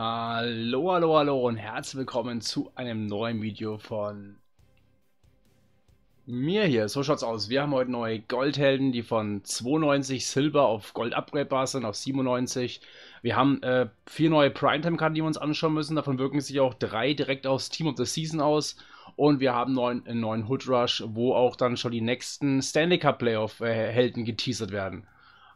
Hallo, hallo, hallo und herzlich willkommen zu einem neuen Video von mir hier. So schaut's aus. Wir haben heute neue Goldhelden, die von 92 Silber auf Gold upgradebar sind, auf 97. Wir haben äh, vier neue Primetime-Karten, die wir uns anschauen müssen. Davon wirken sich auch drei direkt aufs Team of the Season aus. Und wir haben neun, einen äh, neuen Hood Rush, wo auch dann schon die nächsten Stanley Cup Playoff-Helden äh, geteasert werden.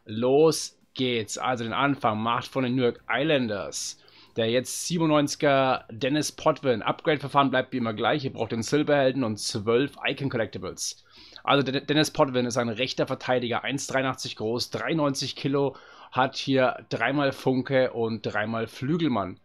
Los geht's. Also den Anfang macht von den New York Islanders der jetzt 97er Dennis Potvin. Upgrade-Verfahren bleibt wie immer gleich. Ihr braucht den Silberhelden und 12 Icon Collectibles. Also Dennis Potvin ist ein rechter Verteidiger, 1,83 groß, 93 Kilo, hat hier dreimal Funke und dreimal Flügelmann.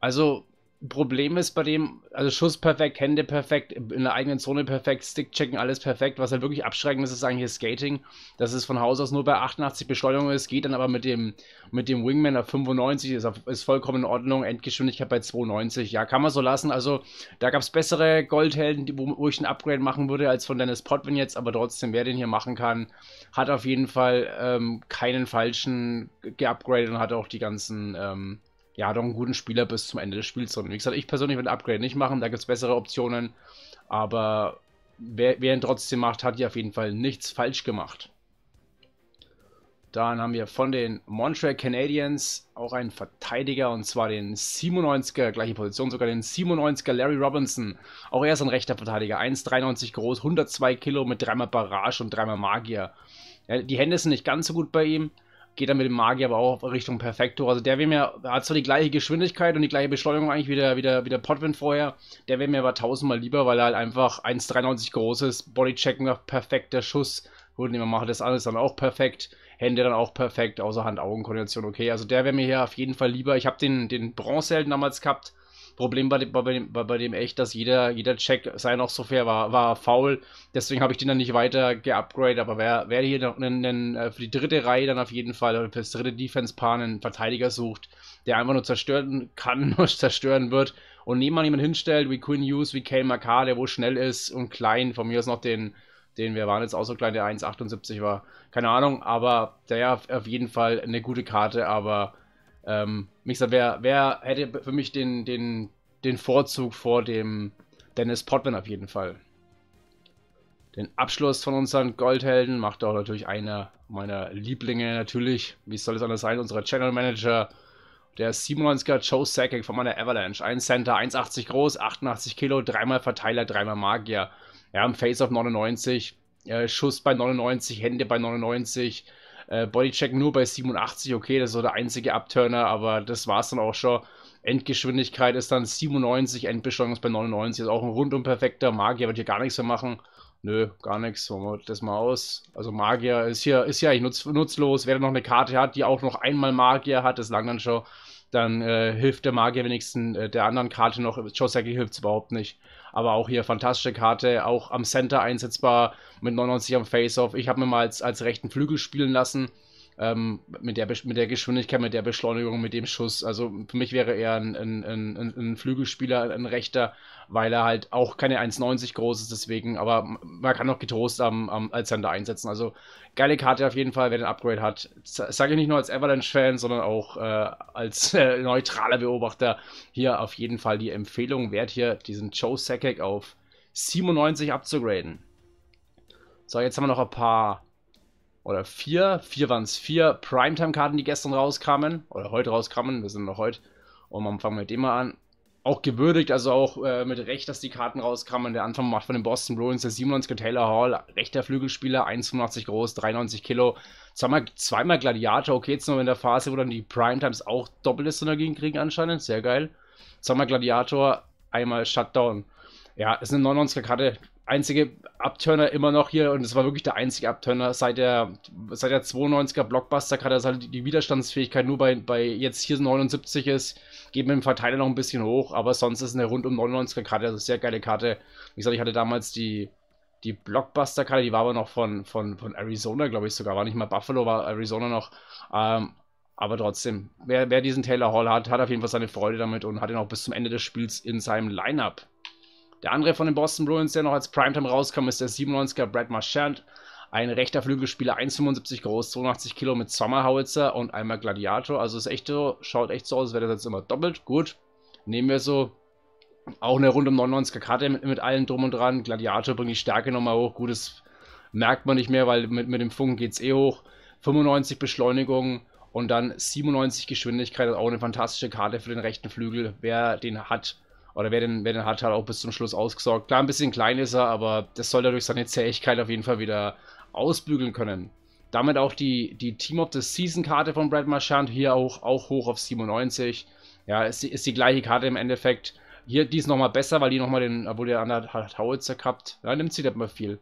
Also Problem ist bei dem, also Schuss perfekt, Hände perfekt, in der eigenen Zone perfekt, Stickchecken, alles perfekt. Was halt wirklich abschreckend ist, ist eigentlich Skating. dass es von Haus aus nur bei 88 Beschleunigung ist, geht dann aber mit dem, mit dem Wingman auf 95, ist, auf, ist vollkommen in Ordnung. Endgeschwindigkeit bei 92, ja, kann man so lassen. Also da gab es bessere Goldhelden, wo, wo, ich ein Upgrade machen würde, als von Dennis Potvin jetzt, aber trotzdem, wer den hier machen kann, hat auf jeden Fall ähm, keinen falschen geupgradet und hat auch die ganzen. Ähm, ja, doch einen guten Spieler bis zum Ende des Spiels drin. Wie gesagt, ich persönlich würde Upgrade nicht machen, da gibt es bessere Optionen, aber wer, wer ihn trotzdem macht, hat ja auf jeden Fall nichts falsch gemacht. Dann haben wir von den Montreal Canadiens auch einen Verteidiger und zwar den 97er, gleiche Position, sogar den 97er Larry Robinson. Auch er ist ein rechter Verteidiger, 1,93 groß, 102 Kilo mit dreimal Barrage und dreimal Magier. Ja, die Hände sind nicht ganz so gut bei ihm, geht dann mit dem Magier aber auch Richtung Perfektor. Also der mir, hat zwar die gleiche Geschwindigkeit und die gleiche Beschleunigung eigentlich wie der, wie der, wie der Potwin vorher, der wäre mir aber tausendmal lieber, weil er halt einfach 1,93 groß ist, Bodychecken perfekter Schuss, würden immer machen, das alles dann auch perfekt, Hände dann auch perfekt, außer Hand-Augen-Koordination okay. Also der wäre mir hier auf jeden Fall lieber. Ich habe den, den bronze damals gehabt, Problem bei dem, bei, dem, bei dem echt, dass jeder, jeder Check, sei noch so fair, war, war faul. Deswegen habe ich den dann nicht weiter geupgradet. Aber wer, wer hier noch einen, einen, äh, für die dritte Reihe dann auf jeden Fall oder für das dritte Defense-Paar einen Verteidiger sucht, der einfach nur zerstören kann, nur zerstören wird und niemand jemand hinstellt, wie Quinn Hughes, wie Kay Makar, der wo schnell ist und klein, von mir aus noch den, den wir waren jetzt auch so klein, der 1,78 war. Keine Ahnung, aber der ja auf jeden Fall eine gute Karte, aber ähm, wie gesagt, wer, wer hätte für mich den, den, den Vorzug vor dem Dennis Potvin auf jeden Fall. Den Abschluss von unseren Goldhelden macht auch natürlich einer meiner Lieblinge natürlich. Wie soll es anders sein? Unser Channel Manager, der 97er Joe Sackick von meiner Avalanche. Ein Center, 1,80 groß, 88 Kilo, dreimal Verteiler, dreimal Magier. Ja, im Face-Off 99, äh, Schuss bei 99, Hände bei 99, äh, Bodycheck nur bei 87, okay, das ist so der einzige Upturner, aber das war es dann auch schon. Endgeschwindigkeit ist dann 97, Endbeschleunigung ist bei 99, ist auch ein rundum perfekter. Magier wird hier gar nichts mehr machen. Nö, gar nichts. Holen wir das mal aus. Also Magier ist hier, ist hier eigentlich nutz, nutzlos. Wer noch eine Karte hat, die auch noch einmal Magier hat, das lang dann schon dann äh, hilft der Magier wenigstens äh, der anderen Karte noch. Joseki äh, hilft es überhaupt nicht. Aber auch hier fantastische Karte, auch am Center einsetzbar mit 99 am Face-Off. Ich habe mir mal als, als rechten Flügel spielen lassen ähm, mit, der, mit der Geschwindigkeit, mit der Beschleunigung, mit dem Schuss. Also für mich wäre er ein, ein, ein, ein Flügelspieler, ein Rechter, weil er halt auch keine 1,90 groß ist, deswegen, aber man kann auch getrost am, am als Sender einsetzen. Also geile Karte auf jeden Fall, wer den Upgrade hat. Sage ich nicht nur als Avalanche-Fan, sondern auch äh, als äh, neutraler Beobachter hier auf jeden Fall die Empfehlung wert, hier diesen Joe Sakic auf 97 abzugraden. So, jetzt haben wir noch ein paar oder vier, vier waren es vier Primetime-Karten, die gestern rauskamen oder heute rauskamen. Wir sind noch heute und man fangen mit dem mal an. Auch gewürdigt, also auch äh, mit Recht, dass die Karten rauskamen. Der Anfang macht von den Boston Bruins der 97er Taylor Hall, rechter Flügelspieler, 1,85 groß, 93 Kilo. Zweimal, zweimal Gladiator, okay, jetzt nur in der Phase, wo dann die Primetimes auch Doppeltes dagegen kriegen anscheinend, sehr geil. Zweimal Gladiator, einmal Shutdown. Ja, ist eine 99er Karte, einzige Abturner immer noch hier, und es war wirklich der einzige Abturner, seit der, seit der 92er Blockbuster, gerade dass halt die Widerstandsfähigkeit nur bei, bei jetzt hier 79 ist, geht mit dem Verteiler noch ein bisschen hoch, aber sonst ist eine rund um 99er Karte, also sehr geile Karte. Wie gesagt, ich hatte damals die, die Blockbuster-Karte, die war aber noch von, von, von Arizona, glaube ich sogar, war nicht mal Buffalo, war Arizona noch. Ähm, aber trotzdem, wer, wer diesen Taylor Hall hat, hat auf jeden Fall seine Freude damit und hat ihn auch bis zum Ende des Spiels in seinem Lineup. Der andere von den Boston Bruins, der noch als Primetime rauskam, ist der 97er Brad Marchand. Ein rechter Flügelspieler, 1,75 groß, 82 Kilo mit Sommerhowitzer und einmal Gladiator. Also ist echt so, schaut echt so aus, als wäre das jetzt immer doppelt. Gut, nehmen wir so. Auch eine Runde um 99er Karte mit, mit allem drum und dran. Gladiator bringt die Stärke nochmal hoch. Gut, das merkt man nicht mehr, weil mit, mit dem Funken geht es eh hoch. 95 Beschleunigung und dann 97 Geschwindigkeit. Also auch eine fantastische Karte für den rechten Flügel. Wer den hat, oder wer den, wer den hat, hat auch bis zum Schluss ausgesorgt. Klar, ein bisschen klein ist er, aber das soll er durch seine Zähigkeit auf jeden Fall wieder ausbügeln können. Damit auch die, die Team of the Season Karte von Brad Marchand, hier auch, auch hoch auf 97. Ja, ist, ist die gleiche Karte im Endeffekt. Hier, die ist nochmal besser, weil die nochmal den, obwohl der andere hat Howitzer gehabt. ja, nimmt sie nicht mehr viel.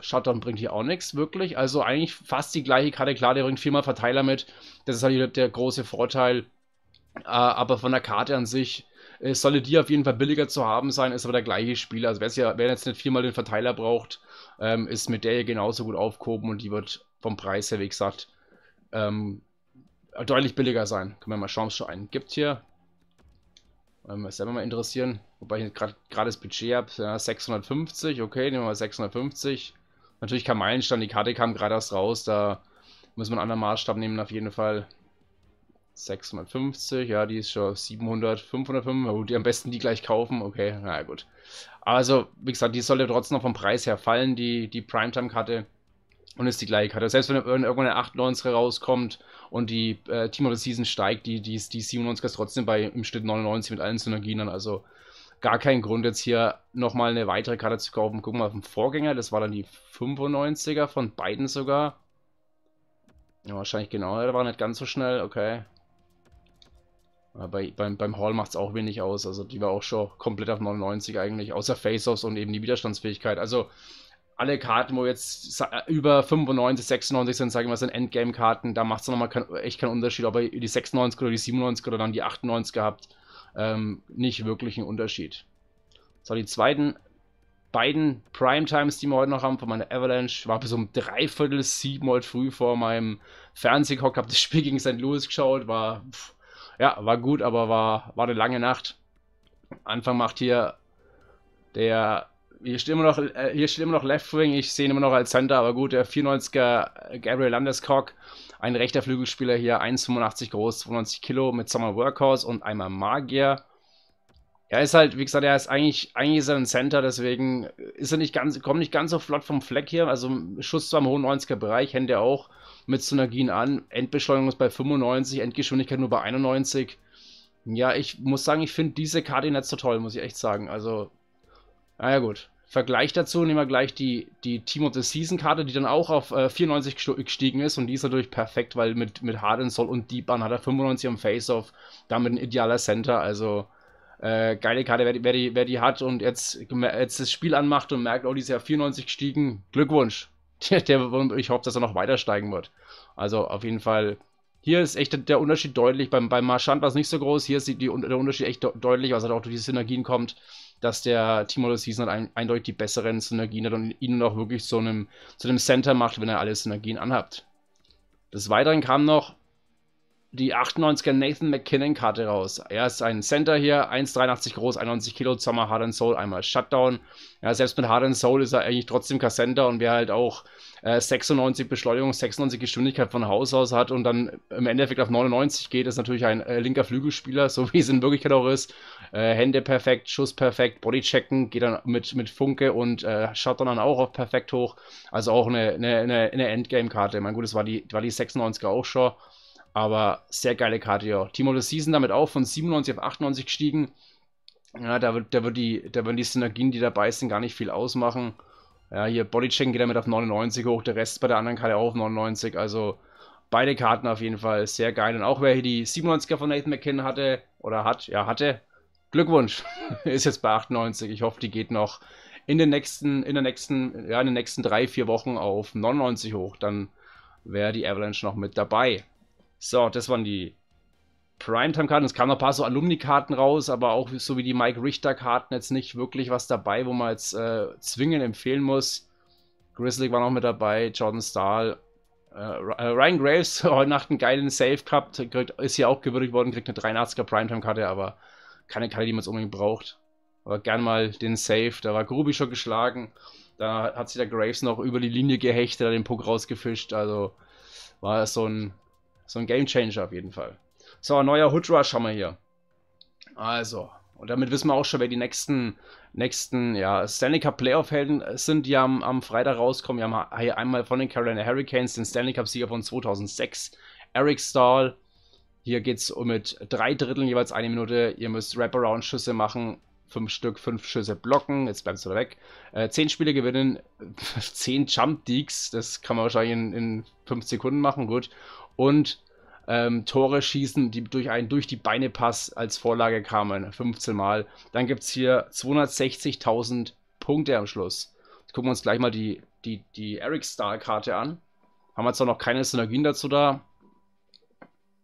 Shutdown bringt hier auch nichts, wirklich. Also eigentlich fast die gleiche Karte. Klar, der bringt viermal Verteiler mit. Das ist halt der große Vorteil. Äh, aber von der Karte an sich es äh, sollte die auf jeden Fall billiger zu haben sein, ist aber der gleiche Spieler. Also ja, wer jetzt nicht viermal den Verteiler braucht, ähm, ist mit der hier genauso gut aufgehoben und die wird vom Preis her, wie gesagt, ähm, deutlich billiger sein. Können wir mal Chance schon einen gibt hier. Ähm, das werden wir mal interessieren. Wobei ich gerade das Budget habe. Ja, 650, okay, nehmen wir mal 650. Natürlich kein Meilenstein, die Karte kam gerade erst raus, da muss man einen anderen Maßstab nehmen auf jeden Fall. 650, ja, die ist schon 700, 505, gut, die am besten die gleich kaufen, okay, na gut. Also, wie gesagt, die sollte trotzdem noch vom Preis her fallen, die, die Primetime-Karte, und ist die gleiche Karte. Selbst wenn irgendwann eine 98er rauskommt und die äh, Team of the Season steigt, die, die, die 97er ist trotzdem bei im Schnitt 99 mit allen Synergien an, also gar kein Grund jetzt hier nochmal eine weitere Karte zu kaufen. Gucken wir auf den Vorgänger, das war dann die 95er von beiden sogar. Ja, wahrscheinlich genau, der war nicht ganz so schnell, okay. Bei, beim, beim Hall macht es auch wenig aus. Also die war auch schon komplett auf 99 eigentlich, außer Face-Offs und eben die Widerstandsfähigkeit. Also alle Karten, wo jetzt über 95, 96 sind, sagen wir mal, sind Endgame-Karten, da macht es nochmal kein, echt keinen Unterschied, ob ihr die 96 oder die 97 oder dann die 98 gehabt. Ähm, nicht wirklich einen Unterschied. So, die zweiten beiden Primetimes, die wir heute noch haben, von meiner Avalanche, war bis um dreiviertel sieben heute früh vor meinem Fernsehkock, habe das Spiel gegen St. Louis geschaut, war... Pff, ja, war gut, aber war, war eine lange Nacht. Anfang macht hier der. Hier steht immer noch, äh, hier steht immer noch Left Wing, ich sehe ihn immer noch als Center, aber gut, der 94er Gabriel Landeskog, ein rechter Flügelspieler hier, 1,85 groß, 92 Kilo, mit Summer Workhorse und einmal Magier. Er ist halt, wie gesagt, er ist eigentlich, eigentlich ist er ein Center, deswegen ist er nicht ganz, kommt nicht ganz so flott vom Fleck hier. Also Schuss zwar im hohen 90er Bereich, hängt er auch mit Synergien an. Endbeschleunigung ist bei 95, Endgeschwindigkeit nur bei 91. Ja, ich muss sagen, ich finde diese Karte nicht so toll, muss ich echt sagen. Also, naja gut. Vergleich dazu nehmen wir gleich die, die Team of the Season Karte, die dann auch auf äh, 94 gestiegen ist und die ist natürlich perfekt, weil mit, mit Harden Soul und Deep Bun hat er 95 im Face-Off, damit ein idealer Center, also äh, geile Karte, wer, wer, wer, die, hat und jetzt, jetzt das Spiel anmacht und merkt, oh, die ist ja 94 gestiegen, Glückwunsch. Der, der, ich hoffe, dass er noch weiter steigen wird. Also auf jeden Fall, hier ist echt der Unterschied deutlich. Beim, beim Marchand war es nicht so groß, hier ist die, der Unterschied echt deutlich, was halt auch durch die Synergien kommt, dass der Timo des Season halt ein, eindeutig die besseren Synergien hat und ihn auch wirklich zu einem, zu einem Center macht, wenn er alle Synergien anhabt. Des Weiteren kam noch, die 98er Nathan McKinnon-Karte raus. Er ist ein Center hier, 1,83 groß, 91 Kilo, zweimal Hard and Soul, einmal Shutdown. Ja, selbst mit Hard and Soul ist er eigentlich trotzdem kein Center und wer halt auch äh, 96 Beschleunigung, 96 Geschwindigkeit von Haus aus hat und dann im Endeffekt auf 99 geht, ist natürlich ein äh, linker Flügelspieler, so wie es in Wirklichkeit auch ist. Äh, Hände perfekt, Schuss perfekt, Bodychecken geht dann mit, mit Funke und äh, Shutdown dann auch auf perfekt hoch. Also auch eine, eine, eine Endgame-Karte. Mein gut, das war die, war die 96er auch schon. Aber sehr geile Karte, ja. Team of the Season damit auch von 97 auf 98 gestiegen. Ja, da, wird, da, wird die, da werden die Synergien, die dabei sind, gar nicht viel ausmachen. Ja, hier Bodycheck geht damit auf 99 hoch, der Rest bei der anderen Karte auch auf 99. Also beide Karten auf jeden Fall sehr geil. Und auch wer hier die 97er von Nathan McKinnon hatte, oder hat, ja, hatte, Glückwunsch. Ist jetzt bei 98. Ich hoffe, die geht noch in den nächsten, in der nächsten, ja, in den nächsten drei, vier Wochen auf 99 hoch. Dann wäre die Avalanche noch mit dabei. So, das waren die Primetime-Karten. Es kamen noch ein paar so Alumni-Karten raus, aber auch so wie die Mike Richter-Karten jetzt nicht wirklich was dabei, wo man jetzt äh, zwingend empfehlen muss. Grizzly war noch mit dabei, Jordan Stahl, äh, äh Ryan Graves, heute Nacht einen geilen Save gehabt, ist hier auch gewürdigt worden, kriegt eine 83er Primetime-Karte, aber keine Karte, die man unbedingt braucht. Aber gern mal den Save, da war Grubi schon geschlagen, da hat sich der Graves noch über die Linie gehechtet, hat den Puck rausgefischt, also war so ein so ein Gamechanger auf jeden Fall. So, ein neuer Hood Rush haben wir hier. Also, und damit wissen wir auch schon, wer die nächsten, nächsten ja, Stanley Cup Playoff-Helden äh, sind, die am, am Freitag rauskommen. Wir haben hier einmal von den Carolina Hurricanes den Stanley Cup-Sieger von 2006, Eric Stahl. Hier geht es um mit drei Dritteln jeweils eine Minute. Ihr müsst Wraparound-Schüsse machen. Fünf Stück, fünf Schüsse blocken. Jetzt bleibst du weg. Äh, zehn Spiele gewinnen, zehn Jump Deeks. Das kann man wahrscheinlich in, in fünf Sekunden machen. Gut und ähm, Tore schießen, die durch einen durch die Beine Pass als Vorlage kamen, 15 Mal. Dann gibt es hier 260.000 Punkte am Schluss. Jetzt gucken wir uns gleich mal die, die, die Eric Star Karte an. Haben wir zwar noch keine Synergien dazu da.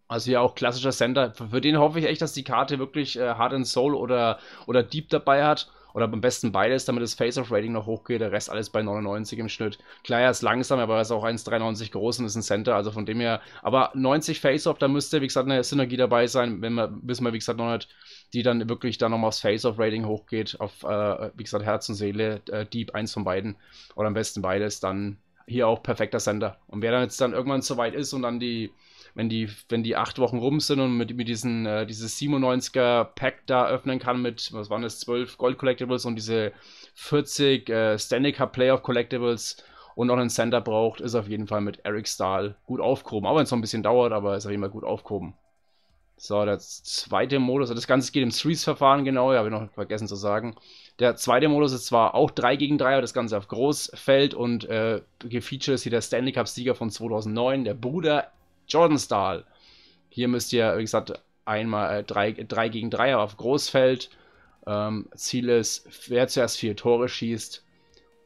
Also ja auch klassischer Center. Für, für den hoffe ich echt, dass die Karte wirklich äh, Hard and Soul oder, oder Deep dabei hat. Oder am besten beides, damit das Face-Off-Rating noch hochgeht, der Rest alles bei 99 im Schnitt. Klar, er ist langsam, aber er ist auch 1,93 groß und ist ein Center, also von dem her. Aber 90 Face-Off, da müsste, wie gesagt, eine Synergie dabei sein, wenn man, bis man, wie gesagt, noch nicht, die dann wirklich dann nochmal aufs Face-Off-Rating hochgeht, auf, äh, wie gesagt, Herz und Seele, äh, Deep, eins von beiden. Oder am besten beides, dann hier auch perfekter Center. Und wer dann jetzt dann irgendwann so weit ist und dann die wenn die, wenn die acht Wochen rum sind und mit, mit diesen, äh, dieses 97er Pack da öffnen kann mit, was waren das, 12 Gold Collectibles und diese 40 äh, Stanley Cup Playoff Collectibles und noch einen Center braucht, ist auf jeden Fall mit Eric Stahl gut aufgehoben. Auch wenn es noch ein bisschen dauert, aber ist auf jeden Fall gut aufgehoben. So, der zweite Modus, also das Ganze geht im Threes-Verfahren genau, ja, habe ich noch vergessen zu sagen. Der zweite Modus ist zwar auch 3 gegen 3, aber das Ganze auf Großfeld und äh, gefeatured ist hier der Stanley Cup-Sieger von 2009, der Bruder Jordan Stahl. Hier müsst ihr, wie gesagt, einmal 3 äh, drei, gegen 3 auf Großfeld. Ähm, Ziel ist, wer zuerst vier Tore schießt.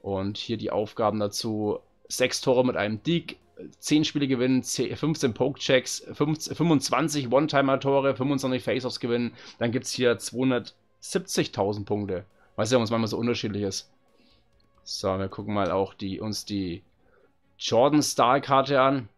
Und hier die Aufgaben dazu: 6 Tore mit einem Dick, 10 Spiele gewinnen, 10, 15 Pokechecks, 25 One-Timer-Tore, 25 Face-Offs gewinnen. Dann gibt es hier 270.000 Punkte. Weißt ja, warum manchmal so unterschiedlich ist? So, wir gucken mal auch die, uns die Jordan Star-Karte an.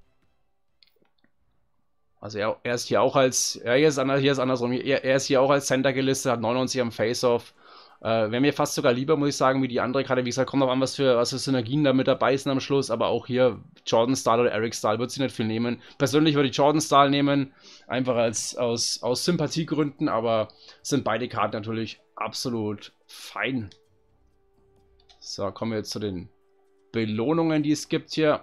Also er, er, ist hier auch als, ja, hier ist, anders, hier ist andersrum, er, er, ist hier auch als Center gelistet, hat 99 am Face-Off. Äh, Wäre mir fast sogar lieber, muss ich sagen, wie die andere Karte. Wie gesagt, kommt noch an, was für, was für Synergien da mit dabei sind am Schluss. Aber auch hier Jordan Stahl oder Eric Stahl wird sie nicht viel nehmen. Persönlich würde ich Jordan Stahl nehmen, einfach als, aus, aus Sympathiegründen. Aber sind beide Karten natürlich absolut fein. So, kommen wir jetzt zu den Belohnungen, die es gibt hier.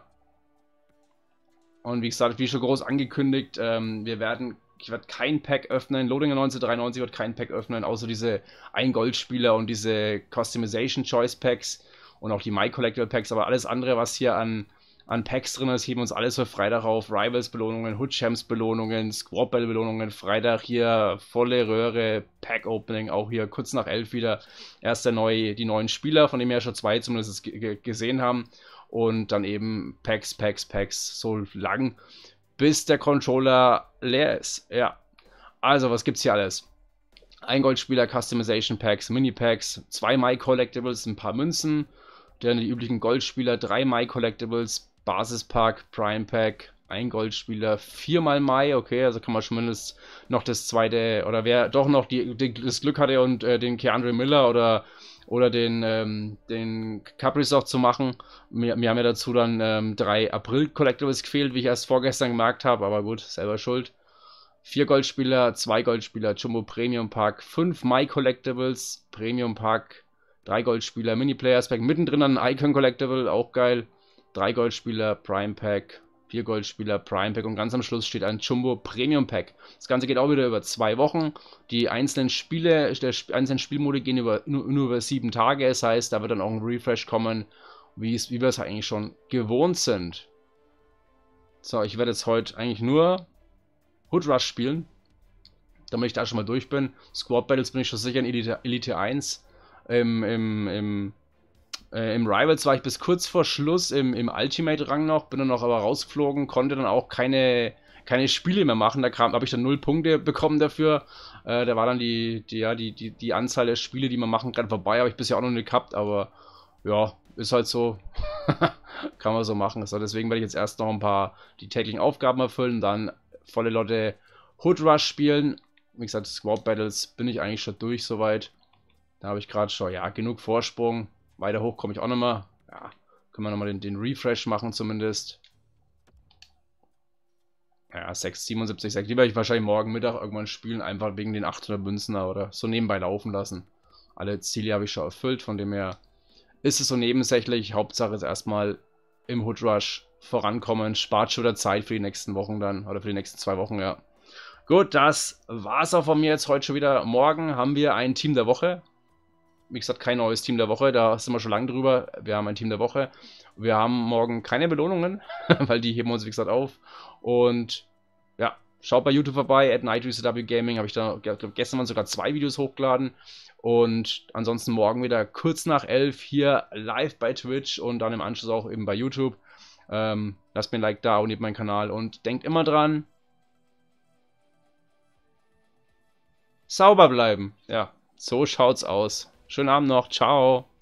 Und wie gesagt, wie schon groß angekündigt, ähm, wir werden, ich werde kein Pack öffnen. Lodinger 1993 wird kein Pack öffnen, außer diese ein spieler und diese Customization Choice Packs und auch die My Collector Packs. Aber alles andere, was hier an, an Packs drin ist, heben uns alles für Freitag auf. Rivals Belohnungen, Hood Champs Belohnungen, Squad Battle Belohnungen. Freitag hier volle Röhre, Pack Opening, auch hier kurz nach 11 wieder. Erst der neue, die neuen Spieler, von dem wir ja schon zwei zumindest gesehen haben und dann eben Packs, Packs, Packs so lang, bis der Controller leer ist. Ja. Also, was gibt's hier alles? Ein Goldspieler, Customization Packs, Mini Packs, zwei My Collectibles, ein paar Münzen, dann die üblichen Goldspieler, drei My Collectibles, Basispack, Prime Pack, ein Goldspieler, viermal Mai, okay, also kann man zumindest noch das zweite, oder wer doch noch die, die, das Glück hatte und äh, den Keandre Miller oder oder den, ähm, den Capri-Soft zu machen. Mir, mir haben ja dazu dann ähm, drei April-Collectibles gefehlt, wie ich erst vorgestern gemerkt habe, aber gut, selber schuld. Vier Goldspieler, zwei Goldspieler, Jumbo Premium Pack, fünf My Collectibles, Premium Pack, drei Goldspieler, Mini Players Pack, mittendrin ein Icon Collectible, auch geil. Drei Goldspieler, Prime Pack, vier Goldspieler, Prime Pack und ganz am Schluss steht ein Jumbo Premium Pack. Das Ganze geht auch wieder über zwei Wochen. Die einzelnen Spiele, der einzelnen Spielmode gehen über, nur, nur über sieben Tage. Das heißt, da wird dann auch ein Refresh kommen, wie, wie wir es eigentlich schon gewohnt sind. So, ich werde jetzt heute eigentlich nur Hood Rush spielen, damit ich da schon mal durch bin. Squad Battles bin ich schon sicher in Elite, Elite 1. Im, im, im äh, Im Rivals war ich bis kurz vor Schluss im, im Ultimate-Rang noch, bin dann noch aber rausgeflogen, konnte dann auch keine, keine Spiele mehr machen. Da, habe ich dann null Punkte bekommen dafür. Äh, da war dann die, die, ja, die, die, die Anzahl der Spiele, die man machen kann, vorbei. Habe ich bisher auch noch nicht gehabt, aber ja, ist halt so. kann man so machen. So, deswegen werde ich jetzt erst noch ein paar die täglichen Aufgaben erfüllen, dann volle Lotte Hood Rush spielen. Wie gesagt, Squad Battles bin ich eigentlich schon durch soweit. Da habe ich gerade schon, ja, genug Vorsprung. Weiter hoch komme ich auch nochmal. Ja, können wir nochmal den, den Refresh machen zumindest. Ja, 677, 6, Die werde ich wahrscheinlich morgen Mittag irgendwann spielen, einfach wegen den 800 Münzen oder so nebenbei laufen lassen. Alle Ziele habe ich schon erfüllt, von dem her ist es so nebensächlich. Hauptsache ist erstmal im Hood Rush vorankommen. Spart schon wieder Zeit für die nächsten Wochen dann, oder für die nächsten zwei Wochen, ja. Gut, das war's auch von mir jetzt heute schon wieder. Morgen haben wir ein Team der Woche wie gesagt, kein neues Team der Woche. Da sind wir schon lange drüber. Wir haben ein Team der Woche. Wir haben morgen keine Belohnungen, weil die heben uns, wie gesagt, auf. Und ja, schaut bei YouTube vorbei. At NightResetW Gaming habe ich da, glaub, gestern waren sogar zwei Videos hochgeladen. Und ansonsten morgen wieder kurz nach elf hier live bei Twitch und dann im Anschluss auch eben bei YouTube. Ähm, lasst mir ein Like da, abonniert meinen Kanal und denkt immer dran. Sauber bleiben. Ja, so schaut's aus. Schönen Abend noch. Ciao.